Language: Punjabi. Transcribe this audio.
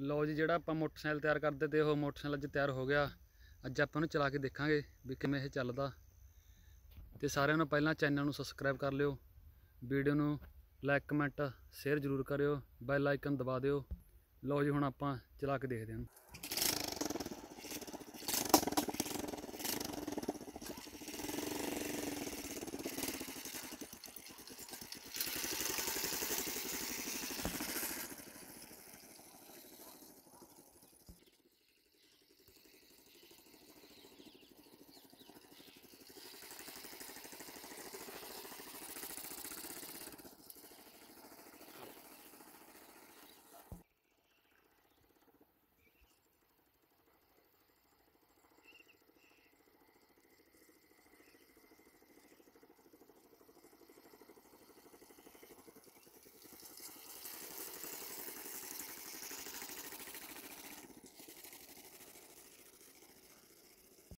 ਲੋ ਜੀ ਜਿਹੜਾ ਆਪਾਂ ਮੋਟਰਸਾਈਕਲ ਤਿਆਰ ਕਰਦੇ ਤੇ ਉਹ ਮੋਟਰਸਾਈਕਲ ਅੱਜ ਤਿਆਰ ਹੋ ਗਿਆ ਅੱਜ ਆਪਾਂ ਨੂੰ ਚਲਾ ਕੇ ਦੇਖਾਂਗੇ ਵੀ ਕਿਵੇਂ ਇਹ ਚੱਲਦਾ ਤੇ ਸਾਰਿਆਂ ਨੂੰ ਪਹਿਲਾਂ ਚੈਨਲ ਨੂੰ ਸਬਸਕ੍ਰਾਈਬ ਕਰ ਲਿਓ ਵੀਡੀਓ ਨੂੰ ਲਾਈਕ ਕਮੈਂਟ ਸ਼ੇਅਰ ਜ਼ਰੂਰ ਕਰਿਓ ਬੈਲ ਆਈਕਨ ਦਬਾ ਦਿਓ ਲਓ ਜੀ ਹੁਣ ਆਪਾਂ ਚਲਾ ਕੇ ਦੇਖਦੇ ਹਾਂ